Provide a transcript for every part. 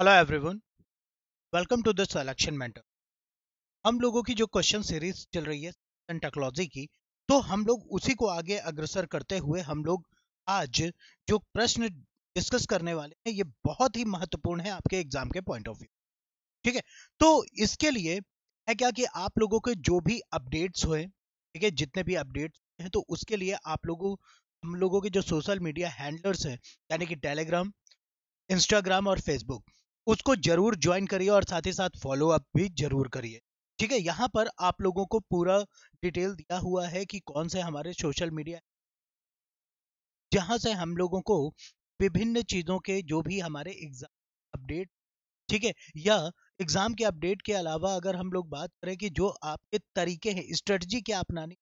hello everyone welcome to this selection mentor हम लोगों की जो क्वेश्चन सीरीज चल रही है टेक्नोलॉजी की तो हम लोग उसी को आगे अग्रसर करते हुए हम लोग आज जो प्रश्न डिस्कस करने वाले हैं ये बहुत ही महत्वपूर्ण है आपके एग्जाम के पॉइंट ऑफ व्यू ठीक है तो इसके लिए है क्या कि आप लोगों के जो भी अपडेट्स हुए ठीक है जितने भी अपडेट्स हैं तो उसके लिए आप लोगों हम लोगों के जो सोशल मीडिया हैंडलर्स हैं यानी कि टेलीग्राम इंस्टाग्राम और फेसबुक उसको जरूर ज्वाइन करिए और साथ ही साथ फॉलो अप भी जरूर करिए ठीक है यहाँ पर आप लोगों को पूरा डिटेल दिया हुआ है कि कौन से हमारे सोशल मीडिया जहां से हम लोगों को विभिन्न चीज़ों के जो भी हमारे एग्जाम अपडेट ठीक है या एग्जाम के अपडेट के अलावा अगर हम लोग बात करें कि जो आपके तरीके हैं स्ट्रेटजी क्या अपनाने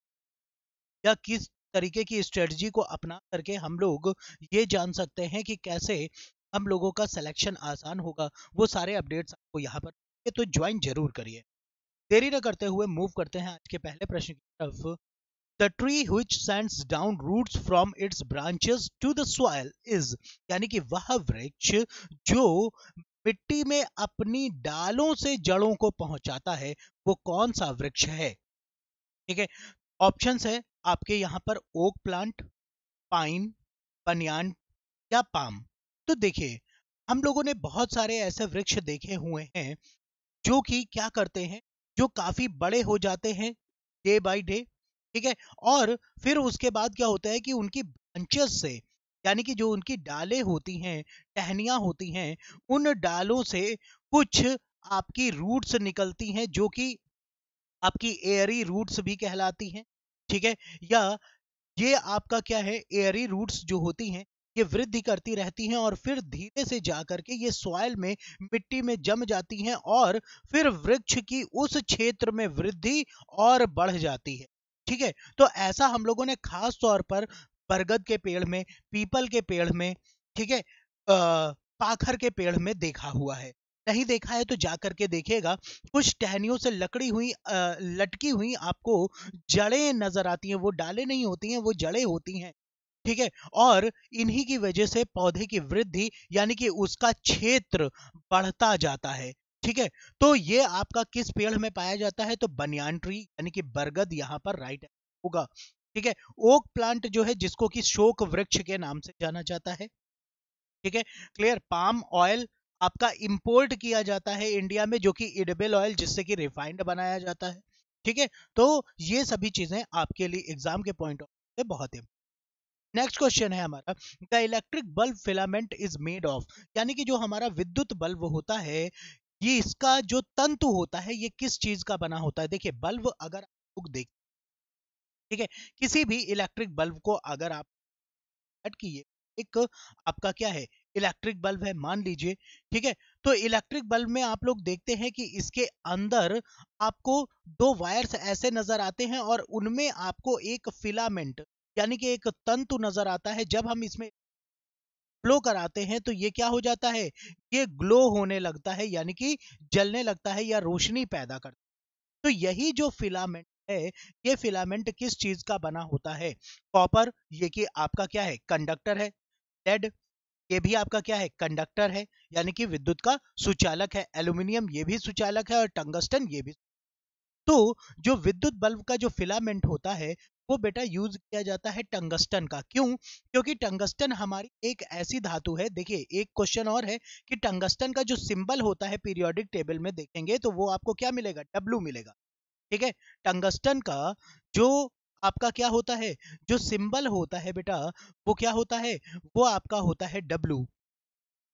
या किस तरीके की स्ट्रेटजी को अपना करके हम लोग ये जान सकते हैं कि कैसे हम लोगों का सिलेक्शन आसान होगा वो सारे अपडेट्स आपको यहाँ पर तो ज्वाइन जरूर करिए देरी न करते हुए मूव करते हैं आज के पहले प्रश्न की तरफ the tree which sends down roots from its branches to the soil is यानी कि वह वृक्ष जो मिट्टी में अपनी डालों से जड़ों को पहुंचाता है वो कौन सा वृक्ष है ठीक है ऑप्शन है आपके यहाँ पर ओक प्लांट पाइन पनियान या पाम तो देखिए हम लोगों ने बहुत सारे ऐसे वृक्ष देखे हुए हैं जो कि क्या करते हैं जो काफी बड़े हो जाते हैं डे बाय डे ठीक है और फिर उसके बाद क्या होता है कि उनकी ब्रांचेस से यानी कि जो उनकी डाले होती हैं टहनिया होती हैं उन डालों से कुछ आपकी रूट्स निकलती हैं जो कि आपकी एयरी रूट्स भी कहलाती हैं ठीक है या ये आपका क्या है एयरी रूट्स जो होती हैं ये वृद्धि करती रहती हैं और फिर धीरे से जा करके ये सॉयल में मिट्टी में जम जाती हैं और फिर वृक्ष की उस क्षेत्र में वृद्धि और बढ़ जाती है ठीक है तो ऐसा हम लोगों ने खास तौर पर बरगद के पेड़ में पीपल के पेड़ में ठीक है पाखर के पेड़ में देखा हुआ है नहीं देखा है तो जा करके देखेगा कुछ टहनियों से लकड़ी हुई आ, लटकी हुई आपको जड़ें नजर आती हैं वो डाले नहीं होती हैं वो जड़ें होती हैं ठीक है और इन्हीं की वजह से पौधे की वृद्धि यानी कि उसका क्षेत्र बढ़ता जाता है ठीक है तो ये आपका किस पेड़ में पाया जाता है तो बनियान ट्री यानी कि बरगद यहाँ पर राइट होगा ठीक है ओक प्लांट जो है जिसको कि शोक वृक्ष के नाम से जाना जाता है ठीक है क्लियर पाम ऑयल आपका इंपोर्ट किया जाता है इंडिया में जो कि इडबेल ऑयल जिससे कि रिफाइंड बनाया जाता है ठीक है तो ये सभी चीजें आपके लिए एग्जाम के पॉइंट ऑफ से बहुत है नेक्स्ट क्वेश्चन है हमारा the electric bulb filament is made of यानी कि जो हमारा विद्युत बल्ब होता है ये इसका जो तंतु होता है ये किस चीज का बना होता है देखिए बल्ब अगर आप देख ठीक है किसी भी इलेक्ट्रिक बल्ब को अगर आप किए एक आपका क्या है इलेक्ट्रिक बल्ब है मान लीजिए ठीक है तो इलेक्ट्रिक बल्ब में आप लोग देखते हैं कि इसके अंदर आपको दो वायर्स ऐसे नजर आते हैं और उनमें आपको एक फिलामेंट यानी कि एक तंतु नजर आता है जब हम इसमें ग्लो कराते हैं तो ये क्या हो जाता है ये ग्लो होने लगता है यानी कि जलने लगता है या रोशनी पैदा करता है तो यही जो फिलामेंट है ये फिलामेंट किस चीज का बना होता है कॉपर ये कि आपका क्या है कंडक्टर है लेड ये भी आपका क्या है कंडक्टर है यानी कि विद्युत का सुचालक है एल्यूमिनियम ये भी सुचालक है और टंगस्टन ये भी तो जो विद्युत बल्ब का जो फिलामेंट होता है वो बेटा यूज किया जाता है टंगस्टन का क्यों क्योंकि टंगस्टन हमारी एक ऐसी धातु है देखिए एक क्वेश्चन और है कि टंगस्टन का जो सिंबल होता है पीरियोडिक टेबल में देखेंगे तो वो आपको क्या मिलेगा डब्लू मिलेगा ठीक है टंगस्टन का जो आपका क्या होता है जो सिंबल होता है बेटा वो क्या होता है वो आपका होता है डब्लू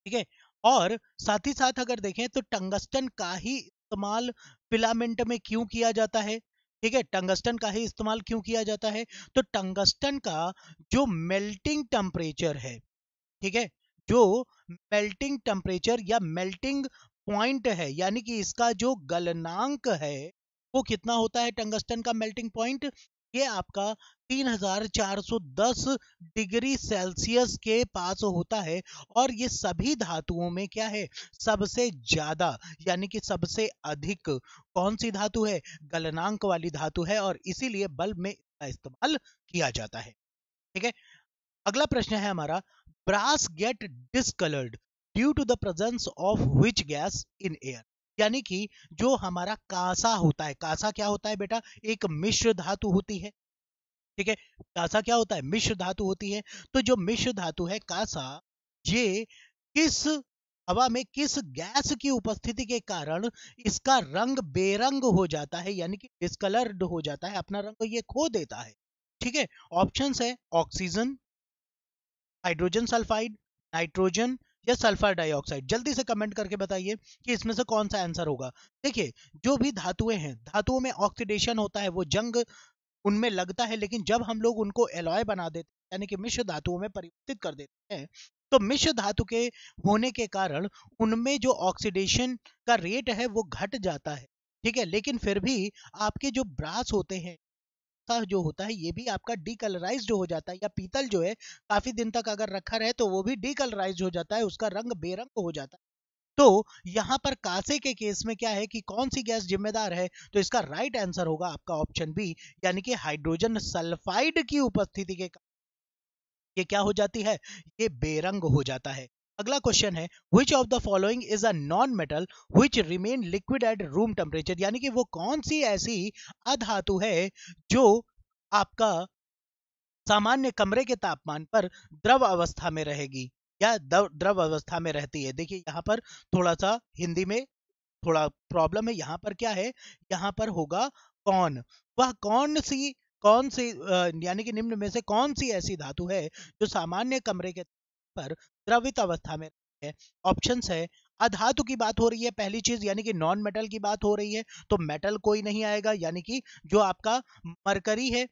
ठीक है और साथ ही साथ अगर देखें तो टंगस्टन का ही इस्तेमाल फिलामेंट में क्यों किया जाता है ठीक है टंगस्टन का ही इस्तेमाल क्यों किया जाता है तो टंगस्टन का जो मेल्टिंग टेम्परेचर है ठीक है जो मेल्टिंग टेम्परेचर या मेल्टिंग पॉइंट है यानी कि इसका जो गलनांक है वो कितना होता है टंगस्टन का मेल्टिंग पॉइंट ये आपका 3410 डिग्री सेल्सियस के पास होता है और ये सभी धातुओं में क्या है सबसे ज्यादा यानी कि सबसे अधिक कौन सी धातु है गलनांक वाली धातु है और इसीलिए बल्ब में इसका इस्तेमाल किया जाता है ठीक है अगला प्रश्न है हमारा brass get discoloured due to the presence of which gas in air यानी कि जो हमारा कासा होता है कासा क्या होता है बेटा एक मिश्र धातु होती है ठीक है कासा क्या होता है मिश्र धातु होती है तो जो मिश्र धातु है कासा ये किस हवा में किस गैस की उपस्थिति के कारण इसका रंग बेरंग हो जाता है यानी कि डिस्कलर्ड हो जाता है अपना रंग ये खो देता है ठीक है ऑप्शन है ऑक्सीजन हाइड्रोजन सल्फाइड नाइट्रोजन या सल्फर डाइऑक्साइड जल्दी से कमेंट करके बताइए कि इसमें से कौन सा आंसर होगा देखिए जो भी धातुएं हैं धातुओं में ऑक्सीडेशन होता है वो जंग उनमें लगता है लेकिन जब हम लोग उनको एलॉय बना देते हैं यानी कि मिश्र धातुओं में परिवर्तित कर देते हैं तो मिश्र धातु के होने के कारण उनमें जो ऑक्सीडेशन का रेट है वो घट जाता है ठीक है लेकिन फिर भी आपके जो ब्रास होते हैं का जो होता है ये भी आपका डीकलराइज हो जाता है या पीतल जो है काफी दिन तक अगर रखा रहे तो वो भी डीकलराइज हो जाता है उसका रंग बेरंग हो जाता है तो यहाँ पर कासे के केस में क्या है कि कौन सी गैस जिम्मेदार है तो इसका राइट आंसर होगा आपका ऑप्शन बी यानी कि हाइड्रोजन सल्फाइड की उपस्थिति के ये क्या हो जाती है ये बेरंग हो जाता है अगला क्वेश्चन है which of the following is a non metal which remain liquid at room temperature यानी कि वो कौन सी ऐसी अधातु है जो आपका सामान्य कमरे के तापमान पर द्रव अवस्था में रहेगी या द्रव अवस्था में रहती है देखिए यहाँ पर थोड़ा सा हिंदी में थोड़ा प्रॉब्लम है यहाँ पर क्या है यहाँ पर होगा कौन वह कौन सी कौन सी यानी कि निम्न में से कौन सी ऐसी धातु है जो सामान्य कमरे के पर द्रवित अवस्था में है ऑप्शन है अधातु की बात हो रही है पहली चीज यानी कि नॉन मेटल की बात हो रही है तो मेटल कोई नहीं आएगा यानी कि जो आपका मरकरी है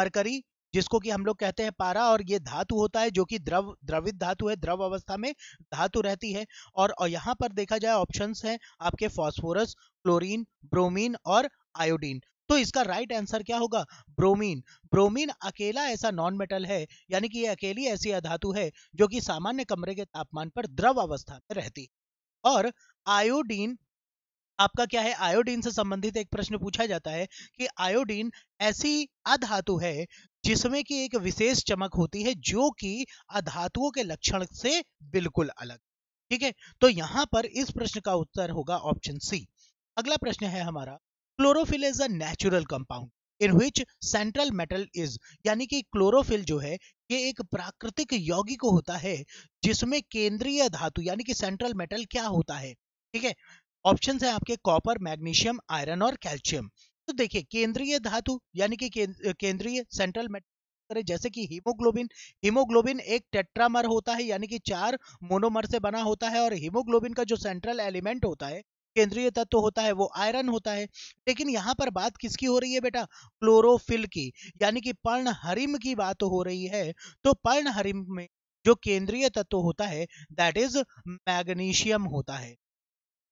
मरकरी जिसको कि हम लोग कहते हैं पारा और ये धातु होता है जो कि द्रव द्रवित धातु है द्रव अवस्था में धातु रहती है और, और यहाँ पर देखा जाए ऑप्शंस हैं आपके फास्फोरस क्लोरीन ब्रोमीन और आयोडीन तो इसका राइट आंसर क्या होगा ब्रोमीन ब्रोमीन अकेला ऐसा नॉन मेटल है यानी कि यह अकेली ऐसी अधातु है जो कि सामान्य कमरे के तापमान पर द्रव अवस्था में रहती और आयोडीन आपका क्या है आयोडीन से संबंधित एक प्रश्न पूछा जाता है कि आयोडीन ऐसी अधातु है जिसमें कि एक विशेष चमक होती है जो कि अधातुओं के लक्षण से बिल्कुल अलग ठीक है तो यहां पर इस प्रश्न का उत्तर होगा ऑप्शन सी अगला प्रश्न है हमारा chlorophyll is a natural compound in which central metal is यानी कि क्लोरोफिल जो है ये एक प्राकृतिक यौगिक होता है जिसमें केंद्रीय धातु यानी कि सेंट्रल मेटल क्या होता है ठीक है ऑप्शन है आपके कॉपर मैग्नीशियम आयरन और कैल्शियम तो देखिए केंद्रीय धातु यानी कि केंद्रीय सेंट्रल मेटल जैसे कि हीमोग्लोबिन हीमोग्लोबिन एक टेट्रामर होता है यानी कि चार मोनोमर से बना होता है और हीमोग्लोबिन का जो सेंट्रल एलिमेंट होता है केंद्रीय तत्व तो होता है वो आयरन होता है लेकिन यहाँ पर बात किसकी हो रही है बेटा क्लोरोफिल की यानी कि पर्ण हरिम की बात हो रही है तो पर्ण हरिम में जो केंद्रीय तत्व होता है दैट इज मैग्नीशियम होता है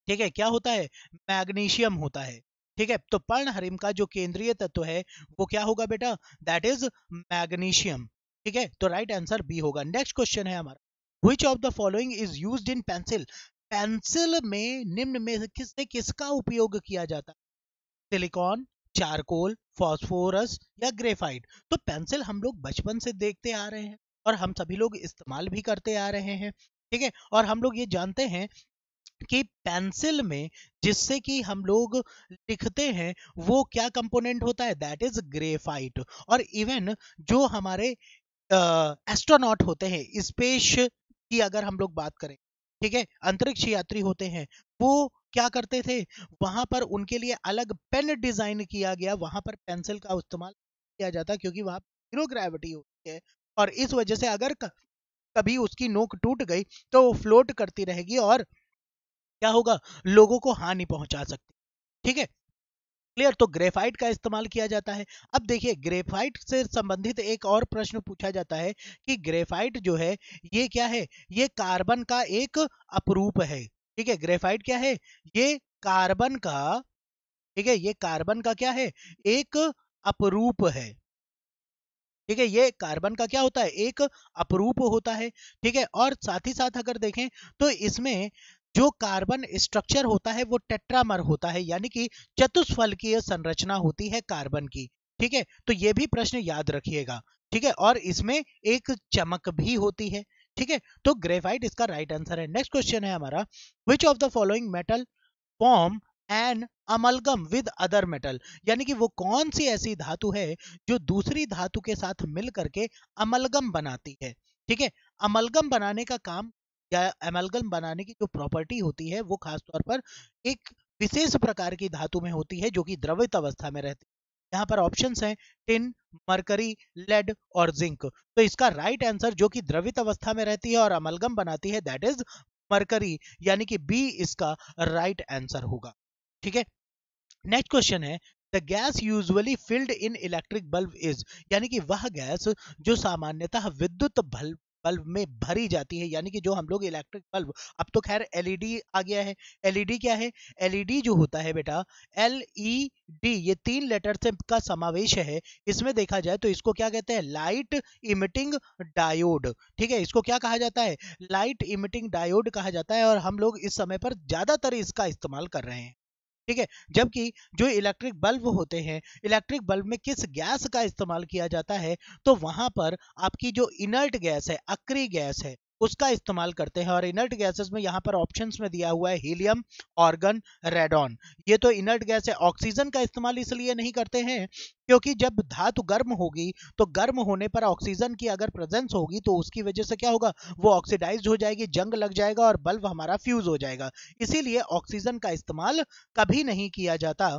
ठीक है क्या होता है मैग्नीशियम होता है ठीक है तो पर्ण हरिम का जो केंद्रीय तत्व है वो क्या होगा बेटा दैट इज मैग्नीशियम ठीक है तो राइट आंसर बी होगा नेक्स्ट क्वेश्चन है हमारा which of the following is used in pencil pencil में निम्न में किसने किसका उपयोग किया जाता है सिलिकॉन चारकोल फॉस्फोरस या ग्रेफाइट तो पेंसिल हम लोग बचपन से देखते आ रहे हैं और हम सभी लोग इस्तेमाल भी करते आ रहे हैं ठीक है और हम लोग ये जानते हैं कि पेंसिल में जिससे कि हम लोग लिखते हैं वो क्या कंपोनेंट होता है दैट इज ग्रेफाइट और इवन जो हमारे एस्ट्रोनॉट होते हैं स्पेस की अगर हम लोग बात करें ठीक है अंतरिक्ष यात्री होते हैं वो क्या करते थे वहां पर उनके लिए अलग पेन डिजाइन किया गया वहां पर पेंसिल का इस्तेमाल किया जाता क्योंकि वहां जीरो ग्रेविटी होती है और इस वजह से अगर कभी उसकी नोक टूट गई तो वो फ्लोट करती रहेगी और क्या होगा लोगों को हानि पहुंचा सकती ठीक है क्लियर तो ग्रेफाइट का इस्तेमाल किया जाता है अब देखिए ग्रेफाइट से संबंधित एक और प्रश्न पूछा जाता है कि ग्रेफाइट जो है ये क्या है ये कार्बन का एक अपरूप है ठीक है ग्रेफाइट क्या है ये कार्बन का ठीक है ये कार्बन का क्या है एक अपरूप है ठीक है ये कार्बन का क्या होता है एक अपरूप होता है ठीक है और साथ ही साथ अगर देखें तो इसमें जो कार्बन स्ट्रक्चर होता है वो टेट्रामर होता है यानी कि चतुष्फलकीय संरचना होती है कार्बन की ठीक है तो ये भी प्रश्न याद रखिएगा ठीक है और इसमें एक चमक भी होती है ठीक है तो ग्रेफाइट इसका राइट आंसर है नेक्स्ट क्वेश्चन है हमारा which of the following metal form and amalgam with other metal यानी कि वो कौन सी ऐसी धातु है जो दूसरी धातु के साथ मिल करके अमलगम बनाती है ठीक है अमलगम बनाने का काम या एमलगम बनाने की जो प्रॉपर्टी होती है वो खासतौर पर एक विशेष प्रकार की धातु में होती है जो कि द्रवित अवस्था में रहती है यहाँ पर ऑप्शन हैं टिन मरकरी लेड और जिंक तो इसका राइट आंसर जो कि द्रवित अवस्था में रहती है और अमलगम बनाती है दैट इज मरकरी यानी कि बी इसका राइट आंसर होगा ठीक है नेक्स्ट क्वेश्चन है the gas usually filled in electric bulb is यानी कि वह गैस जो सामान्यतः विद्युत बल्ब बल्ब में भरी जाती है यानी कि जो हम लोग इलेक्ट्रिक बल्ब अब तो खैर एलईडी आ गया है एलईडी क्या है एलईडी जो होता है बेटा एल ई डी ये तीन लेटर से का समावेश है इसमें देखा जाए तो इसको क्या कहते हैं लाइट इमिटिंग डायोड ठीक है इसको क्या कहा जाता है लाइट इमिटिंग डायोड कहा जाता है और हम लोग इस समय पर ज्यादातर इसका इस्तेमाल कर रहे हैं ठीक है जबकि जो इलेक्ट्रिक बल्ब होते हैं इलेक्ट्रिक बल्ब में किस गैस का इस्तेमाल किया जाता है तो वहां पर आपकी जो इनर्ट गैस है अक्री गैस है उसका इस्तेमाल करते हैं और इनर्ट गैसेस में यहाँ पर ऑप्शंस में दिया हुआ है हीलियम ऑर्गन रेडॉन ये तो इनर्ट गैस है ऑक्सीजन का इस्तेमाल इसलिए नहीं करते हैं क्योंकि जब धातु गर्म होगी तो गर्म होने पर ऑक्सीजन की अगर प्रेजेंस होगी तो उसकी वजह से क्या होगा वो ऑक्सीडाइज हो जाएगी जंग लग जाएगा और बल्ब हमारा फ्यूज हो जाएगा इसीलिए ऑक्सीजन का इस्तेमाल कभी नहीं किया जाता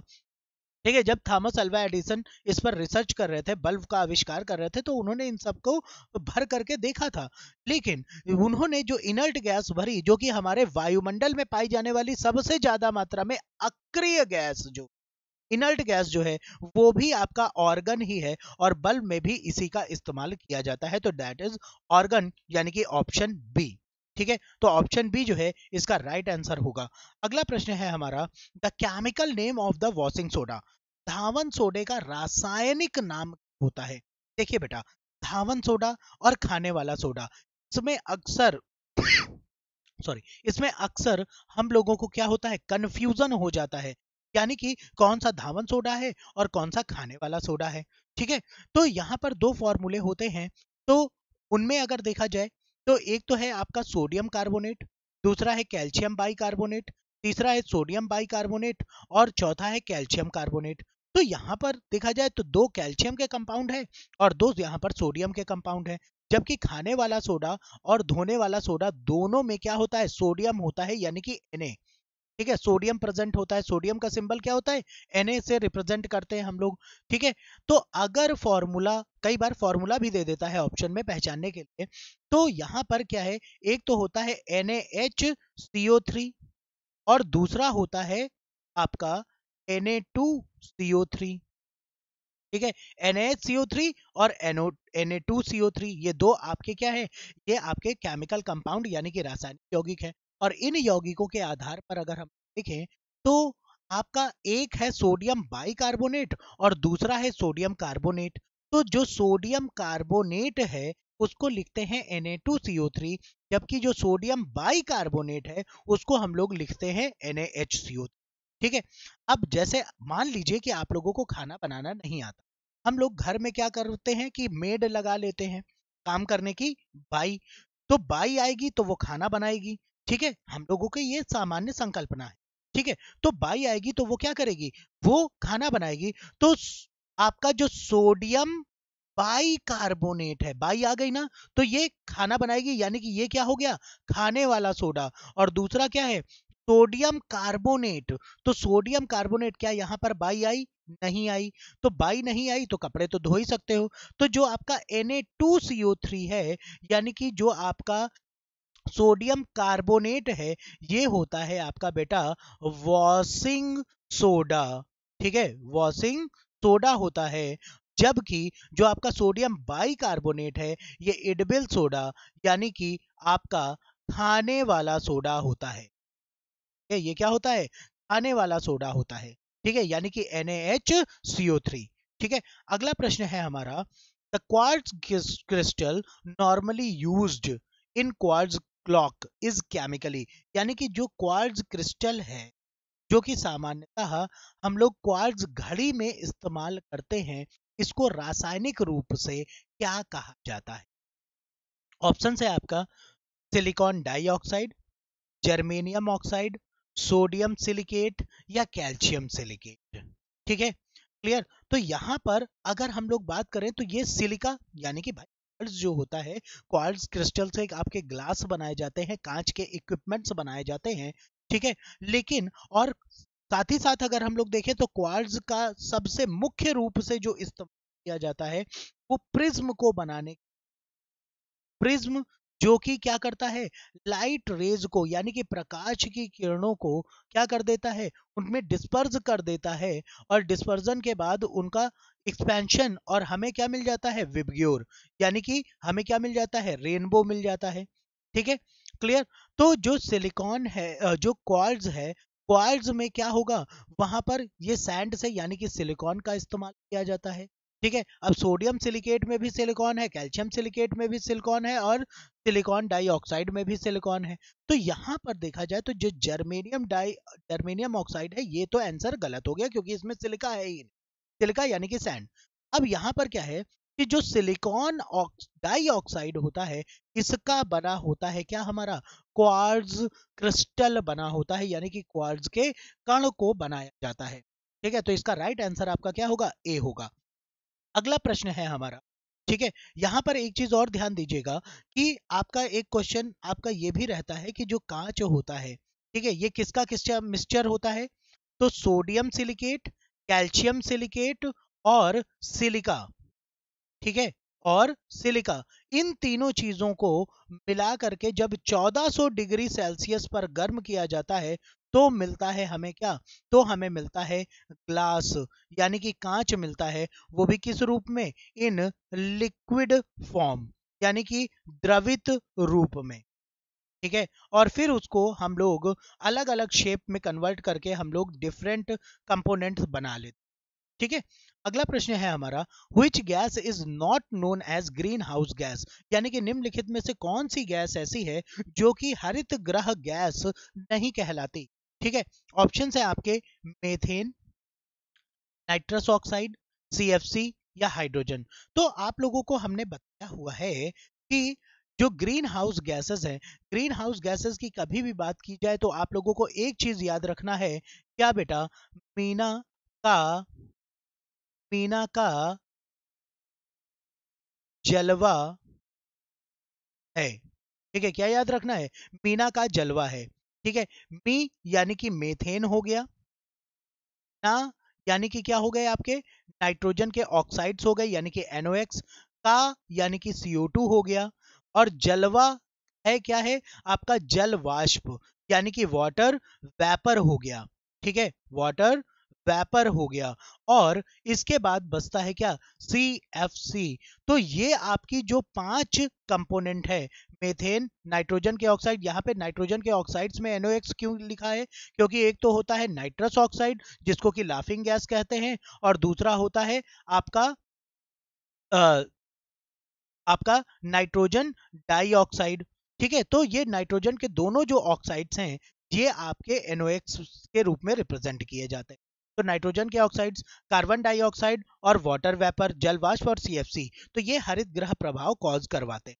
ठीक है जब थॉमस अल्वा एडिसन इस पर रिसर्च कर रहे थे बल्ब का आविष्कार कर रहे थे तो उन्होंने इन सबको भर करके देखा था लेकिन उन्होंने जो इनर्ट गैस भरी जो कि हमारे वायुमंडल में पाई जाने वाली सबसे ज्यादा मात्रा में अक्रिय गैस जो इनर्ट गैस जो है वो भी आपका ऑर्गन ही है और बल्ब में भी इसी का इस्तेमाल किया जाता है तो दैट इज ऑर्गन यानी कि ऑप्शन बी ठीक है तो ऑप्शन बी जो है इसका राइट right आंसर होगा अगला प्रश्न है हमारा the chemical name of the washing soda धावन सोडे का रासायनिक नाम होता है देखिए बेटा धावन सोडा और खाने वाला सोडा इसमें अक्सर सॉरी इसमें अक्सर हम लोगों को क्या होता है कंफ्यूजन हो जाता है यानी कि कौन सा धावन सोडा है और कौन सा खाने वाला सोडा है ठीक है तो यहाँ पर दो फॉर्मूले होते हैं तो उनमें अगर देखा जाए तो एक तो है आपका सोडियम कार्बोनेट दूसरा है कैल्शियम बाइकार्बोनेट तीसरा है सोडियम बाइकार्बोनेट और चौथा है कैल्शियम कार्बोनेट तो यहाँ पर देखा जाए तो दो कैल्शियम के कंपाउंड है और दो यहाँ पर सोडियम के कंपाउंड है जबकि खाने वाला सोडा और धोने वाला सोडा दोनों में क्या होता है सोडियम होता है यानी कि एन ठीक है सोडियम प्रेजेंट होता है सोडियम का सिंबल क्या होता है एन से रिप्रेजेंट करते हैं हम लोग ठीक है तो अगर फॉर्मूला कई बार फॉर्मूला भी दे देता है ऑप्शन में पहचानने के लिए तो यहाँ पर क्या है एक तो होता है एन और दूसरा होता है आपका एन ठीक है NaHCO3 और NO Na2CO3 ये दो आपके क्या है ये आपके केमिकल कंपाउंड यानी कि रासायनिक यौगिक है और इन यौगिकों के आधार पर अगर हम देखें तो आपका एक है सोडियम बाइकार्बोनेट और दूसरा है सोडियम कार्बोनेट तो जो सोडियम कार्बोनेट है उसको लिखते हैं Na2CO3 जबकि जो सोडियम बाइकार्बोनेट है उसको हम लोग लिखते हैं NaHCO3 ठीक है अब जैसे मान लीजिए कि आप लोगों को खाना बनाना नहीं आता हम लोग घर में क्या करते हैं कि मेड लगा लेते हैं काम करने की बाई तो बाई आएगी तो वो खाना बनाएगी ठीक है हम लोगों के ये सामान्य संकल्पना है ठीक है तो बाई आएगी तो वो क्या करेगी वो खाना बनाएगी तो आपका जो सोडियम बाई कार्बोनेट है बाई आ गई ना तो ये खाना बनाएगी यानी कि ये क्या हो गया खाने वाला सोडा और दूसरा क्या है सोडियम कार्बोनेट तो सोडियम कार्बोनेट क्या यहाँ पर बाई आई नहीं आई तो बाई नहीं आई तो कपड़े तो धो ही सकते हो तो जो आपका Na2CO3 है यानी कि जो आपका सोडियम कार्बोनेट है ये होता है आपका बेटा वॉशिंग सोडा ठीक है वॉशिंग सोडा होता है जबकि जो आपका सोडियम बाइकार्बोनेट है ये इडबिल सोडा यानी कि आपका खाने वाला सोडा होता है ये क्या होता है खाने वाला सोडा होता है ठीक है यानी कि NaHCO3 ठीक है अगला प्रश्न है हमारा the quartz crystal normally used in quartz clock is chemically यानी कि जो क्वार्ज क्रिस्टल है जो कि सामान्यतः हम लोग क्वार्ज घड़ी में इस्तेमाल करते हैं इसको रासायनिक रूप से क्या कहा जाता है ऑप्शन है आपका silicon dioxide germanium oxide sodium silicate या कैल्शियम सिलिकेट ठीक है क्लियर तो यहां पर अगर हम लोग बात करें तो ये सिलिका यानी कि भाई क्वार्ट्स जो होता है क्वार्ट्स क्रिस्टल से आपके ग्लास बनाए जाते हैं कांच के इक्विपमेंट्स बनाए जाते हैं ठीक है लेकिन और साथ ही साथ अगर हम लोग देखें तो क्वार्ट्स का सबसे मुख्य रूप से जो इस्तेमाल किया जाता है वो प्रिज्म को बनाने प्रिज्म जो कि क्या करता है लाइट रेज को यानी कि प्रकाश की किरणों को क्या कर देता है उनमें डिस्पर्ज कर देता है और डिस्पर्जन के बाद उनका एक्सपेंशन और हमें क्या मिल जाता है विबग्योर यानी कि हमें क्या मिल जाता है रेनबो मिल जाता है ठीक है क्लियर तो जो सिलिकॉन है जो क्वार्ज है क्वार्ज में क्या होगा वहां पर ये सैंड से यानी कि सिलिकॉन का इस्तेमाल किया जाता है ठीक है अब सोडियम सिलिकेट में भी सिलिकॉन है कैल्शियम सिलिकेट में भी सिलिकॉन है और सिलिकॉन डाइऑक्साइड में भी सिलिकॉन है तो यहाँ पर देखा जाए तो जो जर्मेनियम डाई जर्मेनियम ऑक्साइड है ये तो आंसर गलत हो गया क्योंकि इसमें सिलिका है ही सिलिका यानी कि सैंड अब यहाँ पर क्या है कि जो सिलिकॉन डाइऑक्साइड होता है इसका बना होता है क्या हमारा क्वार्ज क्रिस्टल बना होता है यानी कि क्वार्ज के कण को बनाया जाता है ठीक है तो इसका राइट आंसर आपका क्या होगा ए होगा अगला प्रश्न है हमारा ठीक है यहाँ पर एक चीज और ध्यान दीजिएगा कि आपका एक क्वेश्चन आपका ये भी रहता है कि जो कांच होता है ठीक है ये किसका किसका मिक्सचर होता है तो सोडियम सिलिकेट कैल्शियम सिलिकेट और सिलिका ठीक है और सिलिका इन तीनों चीजों को मिला करके जब 1400 डिग्री सेल्सियस पर गर्म किया जाता है तो मिलता है हमें क्या तो हमें मिलता है ग्लास यानी कि कांच मिलता है वो भी किस रूप में इन लिक्विड फॉर्म यानी कि द्रवित रूप में ठीक है और फिर उसको हम लोग अलग अलग शेप में कन्वर्ट करके हम लोग डिफरेंट कंपोनेंट्स बना लेते ठीक है अगला प्रश्न है हमारा which gas is not known as greenhouse gas यानी कि निम्नलिखित में से कौन सी गैस ऐसी है जो कि हरित ग्रह गैस नहीं कहलाती ठीक है ऑप्शन है आपके मेथेन नाइट्रस ऑक्साइड सी या हाइड्रोजन तो आप लोगों को हमने बताया हुआ है कि जो ग्रीन हाउस गैसेस हैं ग्रीन हाउस गैसेस की कभी भी बात की जाए तो आप लोगों को एक चीज याद रखना है क्या बेटा मीना का मीना का जलवा है ठीक है क्या याद रखना है मीना का जलवा है ठीक है मी यानी कि मेथेन हो गया ना यानी कि क्या हो गए आपके नाइट्रोजन के ऑक्साइड्स हो गए यानी कि एनओएक्स का यानी कि टू हो गया और जलवा है क्या है आपका जल वाष्प यानी कि वाटर वेपर हो गया ठीक है वाटर वेपर हो गया और इसके बाद बचता है क्या सी एफ सी तो ये आपकी जो पांच कंपोनेंट है मेथेन नाइट्रोजन के ऑक्साइड यहाँ पे नाइट्रोजन के ऑक्साइड्स में एनओ क्यों लिखा है क्योंकि एक तो होता है नाइट्रस ऑक्साइड जिसको कि लाफिंग गैस कहते हैं और दूसरा होता है आपका आ, आपका नाइट्रोजन डाइऑक्साइड ठीक है तो ये नाइट्रोजन के दोनों जो ऑक्साइड्स हैं ये आपके एनओ के रूप में रिप्रेजेंट किए जाते हैं तो नाइट्रोजन के ऑक्साइड्स कार्बन डाइऑक्साइड और वाटर वेपर जलवाष्प और सीएफसी तो ये हरित ग्रह प्रभाव कॉज करवाते हैं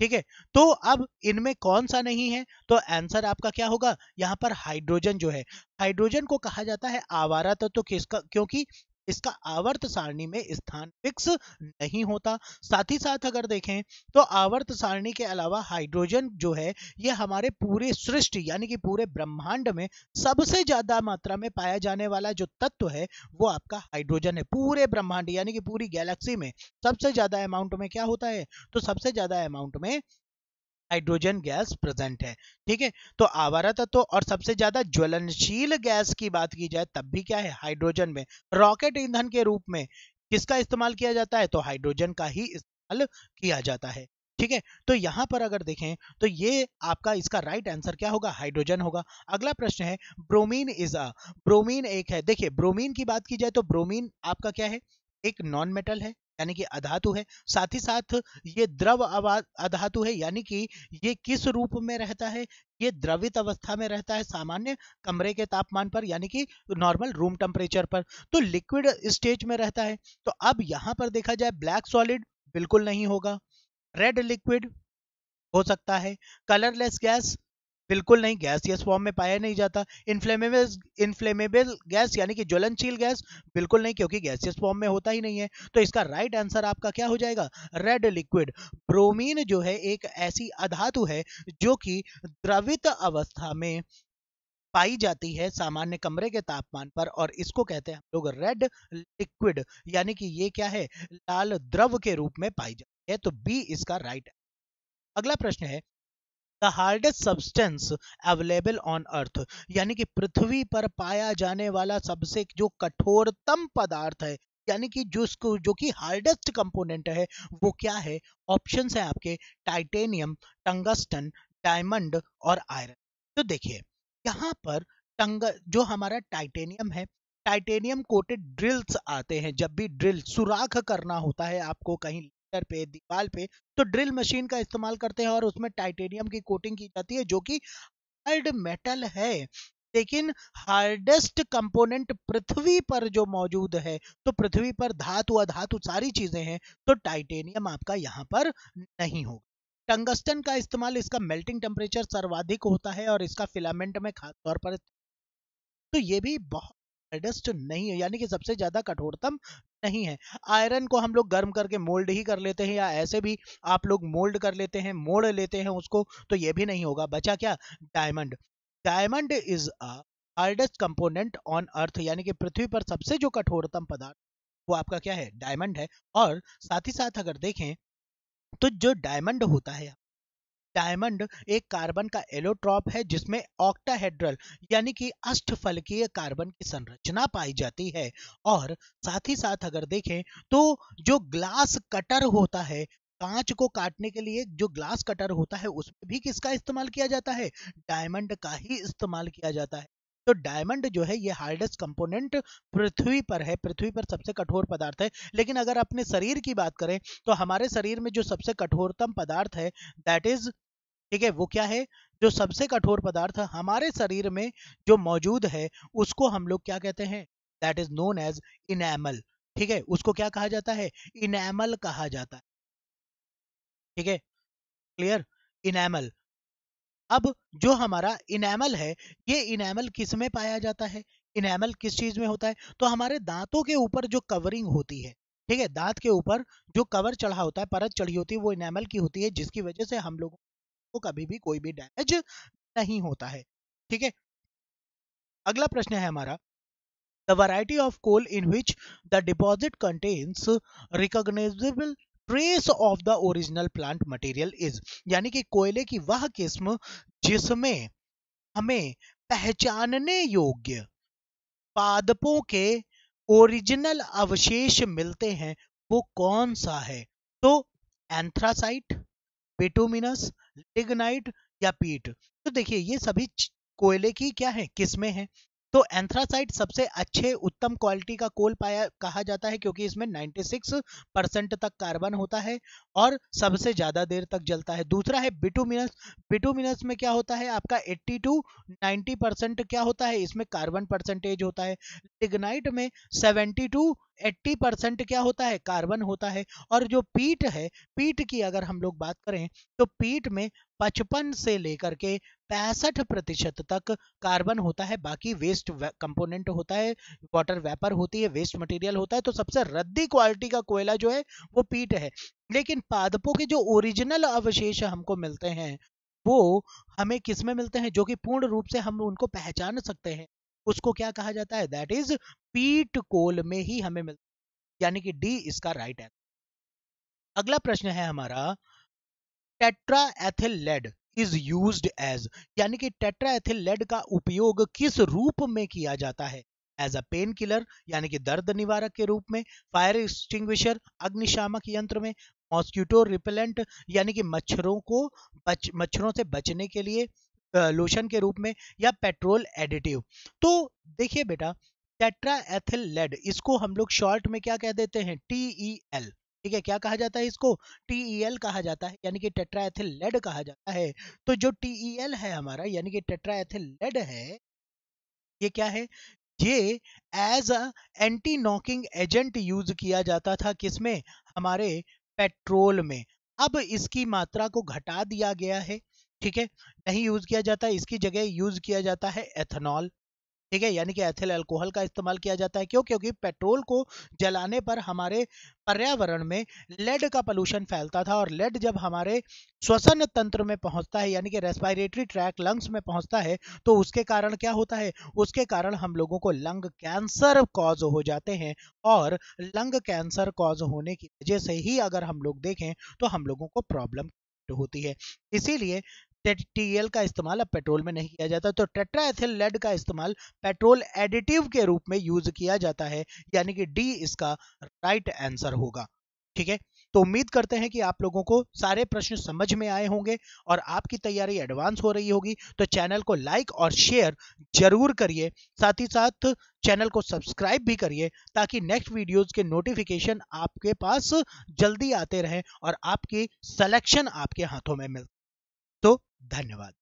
ठीक है तो अब इनमें कौन सा नहीं है तो आंसर आपका क्या होगा यहाँ पर हाइड्रोजन जो है हाइड्रोजन को कहा जाता है आवारा तत्व तो किसका क्योंकि इसका आवर्त सारणी में स्थान फिक्स नहीं होता साथ ही साथ अगर देखें तो आवर्त सारणी के अलावा हाइड्रोजन जो है यह हमारे पूरे सृष्टि यानी कि पूरे ब्रह्मांड में सबसे ज्यादा मात्रा में पाया जाने वाला जो तत्व है वो आपका हाइड्रोजन है पूरे ब्रह्मांड यानी कि पूरी गैलेक्सी में सबसे ज्यादा अमाउंट में क्या होता है तो सबसे ज्यादा अमाउंट में हाइड्रोजन गैस प्रेजेंट है ठीक है तो आवारा तत्व और सबसे ज्यादा ज्वलनशील गैस की बात की जाए तब भी क्या है हाइड्रोजन में रॉकेट ईंधन के रूप में किसका इस्तेमाल किया जाता है तो हाइड्रोजन का ही इस्तेमाल किया जाता है ठीक है तो यहां पर अगर देखें तो ये आपका इसका राइट आंसर क्या होगा हाइड्रोजन होगा अगला प्रश्न है ब्रोमीन इज अ ब्रोमीन एक है देखिए ब्रोमीन की बात की जाए तो ब्रोमीन आपका क्या है एक नॉन मेटल है यानी कि अधातु है साथ ही साथ ये द्रव अधातु है यानी कि ये किस रूप में रहता है ये द्रवित अवस्था में रहता है सामान्य कमरे के तापमान पर यानी कि नॉर्मल रूम टेम्परेचर पर तो लिक्विड स्टेज में रहता है तो अब यहाँ पर देखा जाए ब्लैक सॉलिड बिल्कुल नहीं होगा रेड लिक्विड हो सकता है कलरलेस गैस बिल्कुल नहीं गैसियस फॉर्म में पाया नहीं जाता इनफ्लेमेबल इनफ्लेमेबल गैस यानी कि ज्वलनशील गैस बिल्कुल नहीं क्योंकि गैसियस फॉर्म में होता ही नहीं है तो इसका राइट right आंसर आपका क्या हो जाएगा रेड लिक्विड ब्रोमीन जो है एक ऐसी अधातु है जो कि द्रवित अवस्था में पाई जाती है सामान्य कमरे के तापमान पर और इसको कहते हैं हम लोग रेड लिक्विड यानी कि ये क्या है लाल द्रव के रूप में पाई जाती है तो बी इसका राइट अगला प्रश्न है the hardest substance available on earth यानी कि पृथ्वी पर पाया जाने वाला सबसे जो कठोरतम पदार्थ है यानी कि जो जो कि हार्डेस्ट कंपोनेंट है वो क्या है ऑप्शंस है आपके टाइटेनियम टंगस्टन डायमंड और आयरन तो देखिए यहाँ पर टंग जो हमारा टाइटेनियम है टाइटेनियम कोटेड ड्रिल्स आते हैं जब भी ड्रिल सुराख करना होता है आपको कहीं अंदर पे दीवार पे तो ड्रिल मशीन का इस्तेमाल करते हैं और उसमें टाइटेनियम की कोटिंग की जाती है जो कि हार्ड मेटल है लेकिन हार्डेस्ट कंपोनेंट पृथ्वी पर जो मौजूद है तो पृथ्वी पर धातु अधातु सारी चीजें हैं तो टाइटेनियम आपका यहाँ पर नहीं होगा टंगस्टन का इस्तेमाल इसका मेल्टिंग टेम्परेचर सर्वाधिक होता है और इसका फिलामेंट में खासतौर पर तो ये भी बहुत हार्डेस्ट नहीं है यानी कि सबसे ज़्यादा कठोरतम नहीं है आयरन को हम लोग गर्म करके मोल्ड ही कर लेते हैं या ऐसे भी आप लोग मोल्ड कर लेते हैं मोड़ लेते हैं उसको तो ये भी नहीं होगा बचा क्या diamond diamond is a hardest component on earth यानी कि पृथ्वी पर सबसे जो कठोरतम पदार्थ वो आपका क्या है डायमंड है और साथ ही साथ अगर देखें तो जो डायमंड होता है डायमंड एक कार्बन का एलोट्रॉप है जिसमें ऑक्टाहेड्रल यानी कि अष्टफलकीय कार्बन की संरचना पाई जाती है और साथ ही साथ अगर देखें तो जो ग्लास कटर होता है कांच को काटने के लिए जो ग्लास कटर होता है उसमें भी किसका इस्तेमाल किया जाता है डायमंड का ही इस्तेमाल किया जाता है तो डायमंड जो है ये हार्डेस्ट कंपोनेंट पृथ्वी पर है पृथ्वी पर सबसे कठोर पदार्थ है लेकिन अगर अपने शरीर की बात करें तो हमारे शरीर में जो सबसे कठोरतम पदार्थ है दैट इज ठीक है वो क्या है जो सबसे कठोर पदार्थ हमारे शरीर में जो मौजूद है उसको हम लोग क्या कहते हैं that is known as enamel ठीक है उसको क्या कहा जाता है इनेमल कहा जाता है ठीक है क्लियर इनेमल अब जो हमारा इनेमल है ये इनेमल किस में पाया जाता है इनेमल किस चीज में होता है तो हमारे दांतों के ऊपर जो कवरिंग होती है ठीक है दांत के ऊपर जो कवर चढ़ा होता है परत चढ़ी होती है वो इनैमल की होती है जिसकी वजह से हम लोगों को कभी भी कोई भी डैमेज नहीं होता है ठीक है अगला प्रश्न है हमारा the variety of coal in which the deposit contains recognizable trace of the original plant material is यानी कि कोयले की वह किस्म जिसमें हमें पहचानने योग्य पादपों के ओरिजिनल अवशेष मिलते हैं वो कौन सा है तो एंथ्रासाइट बेटोमिनस लिग्नाइट या पीट तो देखिए ये सभी कोयले की क्या है किस्में हैं तो एंथ्रासाइट सबसे अच्छे उत्तम क्वालिटी का कोल पाया कहा जाता है क्योंकि इसमें 96 परसेंट तक कार्बन होता है और सबसे ज़्यादा देर तक जलता है दूसरा है बिटुमिनस बिटुमिनस में क्या होता है आपका 82 टू 90 परसेंट क्या होता है इसमें कार्बन परसेंटेज होता है लिग्नाइट में 72 टू एट्टी परसेंट क्या होता है कार्बन होता है और जो पीट है पीट की अगर हम लोग बात करें तो पीट में पचपन से लेकर के पैंसठ प्रतिशत तक कार्बन होता है बाकी वेस्ट कंपोनेंट होता है वाटर वेपर होती है वेस्ट मटेरियल होता है तो सबसे रद्दी क्वालिटी का कोयला जो है वो पीट है लेकिन पादपों के जो ओरिजिनल अवशेष हमको मिलते हैं वो हमें किसमें मिलते हैं जो कि पूर्ण रूप से हम उनको पहचान सकते हैं उसको क्या कहा जाता है दैट इज पीट कोल में ही हमें मिलता है यानी कि डी इसका राइट आंसर अगला प्रश्न है हमारा tetra ethyl lead is use as यानी कि टेट्रा एथिल लेड का उपयोग किस रूप में किया जाता है एज अ पेन किलर यानी कि दर्द निवारक के रूप में फायर एक्सटिंग्विशर अग्निशामक यंत्र में मॉस्क्यूटो रिपेलेंट यानी कि मच्छरों को बच, मच्छरों से बचने के लिए लोशन के रूप में या पेट्रोल एडिटिव तो देखिए बेटा टेट्रा एथिल लेड इसको हम लोग शॉर्ट में क्या कह देते हैं टी ई एल ठीक है क्या कहा जाता है इसको टीईएल कहा जाता है यानी कि एथिल लेड कहा जाता है तो जो टीईएल है हमारा यानी कि एथिल लेड है ये क्या है ये as a anti knocking agent use किया जाता था किसमें हमारे पेट्रोल में अब इसकी मात्रा को घटा दिया गया है ठीक है नहीं यूज़ किया जाता है इसकी जगह यूज़ किया जाता है एथेनॉल ठीक है यानी कि एथिल अल्कोहल का इस्तेमाल किया जाता है क्यों क्योंकि पेट्रोल को जलाने पर हमारे पर्यावरण में लेड का पोल्यूशन फैलता था और लेड जब हमारे श्वसन तंत्र में पहुंचता है यानी कि रेस्पायरेटरी ट्रैक लंग्स में पहुंचता है तो उसके कारण क्या होता है उसके कारण हम लोगों को लंग कैंसर कॉज हो जाते हैं और लंग कैंसर कॉज होने की वजह से ही अगर हम लोग देखें तो हम लोगों को प्रॉब्लम होती है इसीलिए टीएल का इस्तेमाल अब पेट्रोल में नहीं किया जाता तो टेट्राएथिल लेड का इस्तेमाल पेट्रोल एडिटिव के रूप में यूज किया जाता है यानी कि डी इसका राइट आंसर होगा ठीक है तो उम्मीद करते हैं कि आप लोगों को सारे प्रश्न समझ में आए होंगे और आपकी तैयारी एडवांस हो रही होगी तो चैनल को लाइक और शेयर जरूर करिए साथ ही साथ चैनल को सब्सक्राइब भी करिए ताकि नेक्स्ट वीडियोस के नोटिफिकेशन आपके पास जल्दी आते रहें और आपकी सिलेक्शन आपके हाथों में मिल तो धन्यवाद